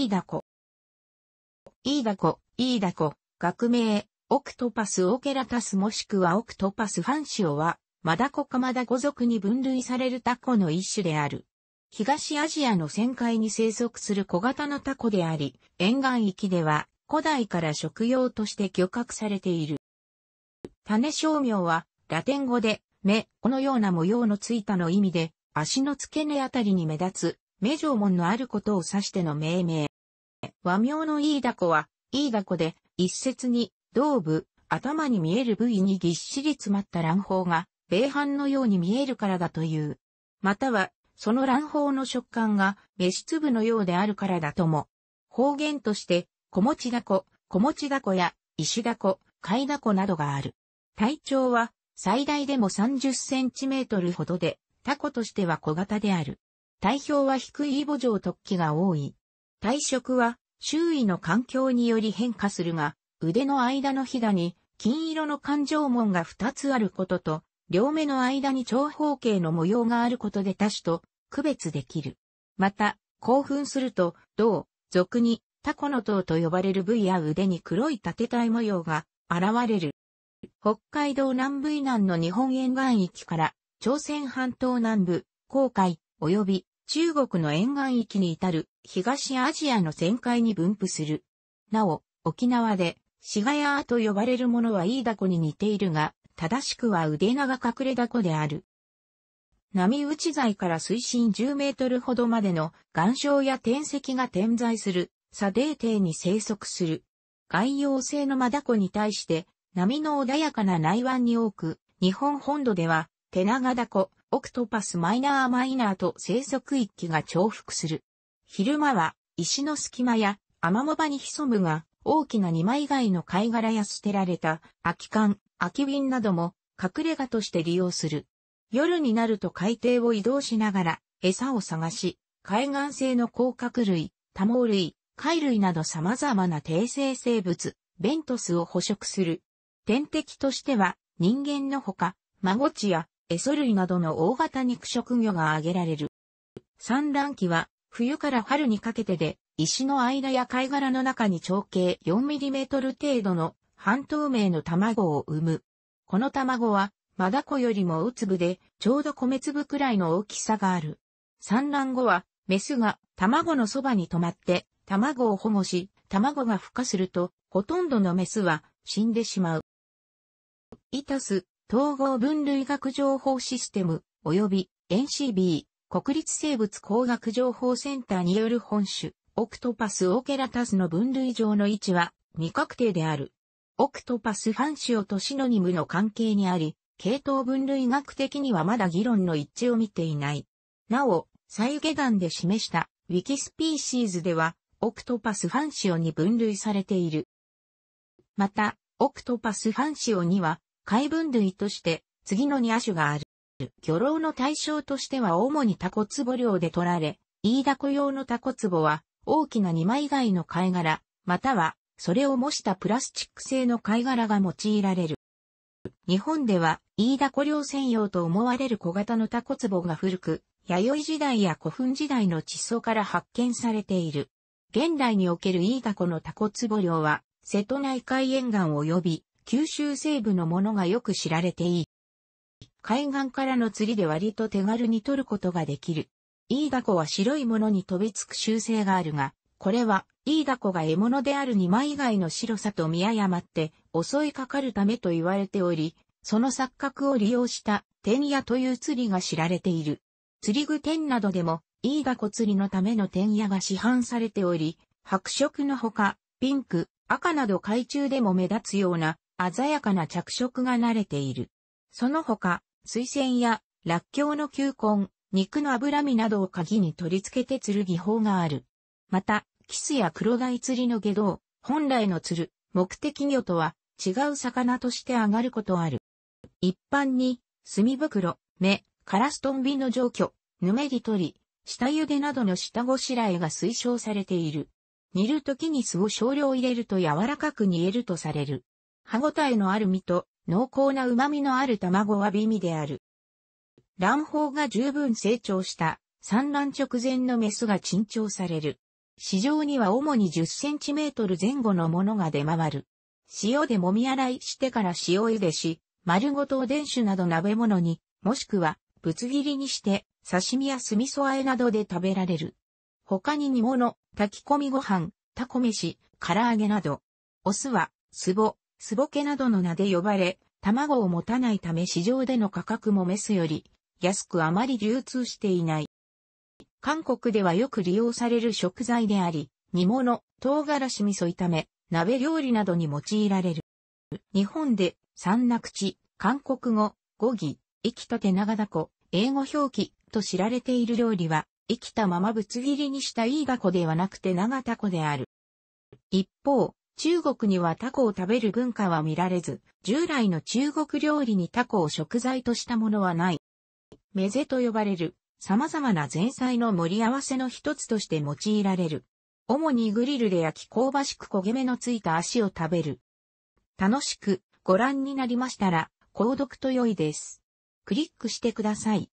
イーダコ。イーダコ、イーダコ、学名、オクトパスオケラタスもしくはオクトパスファンシオは、マダコかマダコ族に分類されるタコの一種である。東アジアの旋回に生息する小型のタコであり、沿岸域では古代から食用として漁獲されている。種商名は、ラテン語で、目、このような模様のついたの意味で、足の付け根あたりに目立つ、目縄文のあることを指しての命名。和名のイイダコは、イイダコで、一説に、胴部、頭に見える部位にぎっしり詰まった卵胞が、米飯のように見えるからだという。または、その卵胞の食感が、飯粒のようであるからだとも。方言として、小餅ダコ、小餅ダコや、石コ、カ貝ダコなどがある。体長は、最大でも30センチメートルほどで、タコとしては小型である。体表は低いイボ状突起が多い。体色は、周囲の環境により変化するが、腕の間のひだに金色の環状紋が2つあることと、両目の間に長方形の模様があることで多種と区別できる。また、興奮すると、銅、俗にタコの塔と呼ばれる部位や腕に黒い縦体模様が現れる。北海道南部以南の日本沿岸域から朝鮮半島南部、航海、及び中国の沿岸域に至る東アジアの旋回に分布する。なお、沖縄で、シガヤーと呼ばれるものはイイダコに似ているが、正しくは腕長隠れダコである。波打ち材から水深10メートルほどまでの岩礁や天石が点在する砂泥底に生息する。外洋性のマダコに対して、波の穏やかな内湾に多く、日本本土ではテナガダコ、オクトパスマイナーマイナーと生息域が重複する。昼間は石の隙間やアマモ場に潜むが、大きな二枚貝の貝殻や捨てられた空き缶、空き瓶なども隠れ家として利用する。夜になると海底を移動しながら餌を探し、海岸性の甲殻類、多毛類、貝類など様々な低生生物、ベントスを捕食する。天敵としては人間のほか、マゴチやエソ類などの大型肉食魚が挙げられる。産卵期は冬から春にかけてで、石の間や貝殻の中に直径 4mm 程度の半透明の卵を産む。この卵は、マダコよりも大粒で、ちょうど米粒くらいの大きさがある。産卵後は、メスが卵のそばに止まって、卵を保護し、卵が孵化すると、ほとんどのメスは死んでしまう。イタス、統合分類学情報システム、及び NCB、国立生物工学情報センターによる本種、オクトパスオケラタスの分類上の位置は未確定である。オクトパスファンシオとシノニムの関係にあり、系統分類学的にはまだ議論の一致を見ていない。なお、再下段で示したウィキスピーシーズでは、オクトパスファンシオに分類されている。また、オクトパスファンシオには、海分類として、次の2亜種がある。漁労の対象としては主にタコツボ漁で取られ、飯ダコ用のタコツボは、大きな2枚貝の貝殻、または、それを模したプラスチック製の貝殻が用いられる。日本では、飯田湖漁専用と思われる小型のタコツボが古く、弥生時代や古墳時代の地層から発見されている。現代における飯田湖のタコツボ漁は、瀬戸内海沿岸及び九州西部のものがよく知られていい。海岸からの釣りで割と手軽に取ることができる。イイダコは白いものに飛びつく習性があるが、これは、イイダコが獲物である二枚以外の白さと見誤って襲いかかるためと言われており、その錯覚を利用した天野という釣りが知られている。釣り具店などでも、イイダコ釣りのための天野が市販されており、白色のほか、ピンク、赤など海中でも目立つような鮮やかな着色が慣れている。その他、水仙や、らっきょうの球根、肉の脂身などを鍵に取り付けて釣る技法がある。また、キスや黒貝釣りの下道、本来の釣る、目的魚とは違う魚として上がることある。一般に、墨袋、目、カラストンビの除去、ぬめり取り、下茹でなどの下ごしらえが推奨されている。煮る時に酢を少量入れると柔らかく煮えるとされる。歯ごたえのある身と濃厚な旨味のある卵は美味である。卵胞が十分成長した産卵直前のメスが珍重される。市場には主に10センチメートル前後のものが出回る。塩で揉み洗いしてから塩茹でし、丸ごとお電酒など鍋物に、もしくは、ぶつ切りにして、刺身や酢味噌和えなどで食べられる。他に煮物、炊き込みご飯、タコ飯、唐揚げなど。オスは、壺、スボケなどの名で呼ばれ、卵を持たないため市場での価格もメスより安くあまり流通していない。韓国ではよく利用される食材であり、煮物、唐辛子味噌炒め、鍋料理などに用いられる。日本で、三な口、韓国語、語義、生きたて長だこ、英語表記と知られている料理は、生きたままぶつ切りにしたいいがこではなくて長たこである。一方、中国にはタコを食べる文化は見られず、従来の中国料理にタコを食材としたものはない。メゼと呼ばれる様々な前菜の盛り合わせの一つとして用いられる。主にグリルで焼き香ばしく焦げ目のついた足を食べる。楽しくご覧になりましたら、購読と良いです。クリックしてください。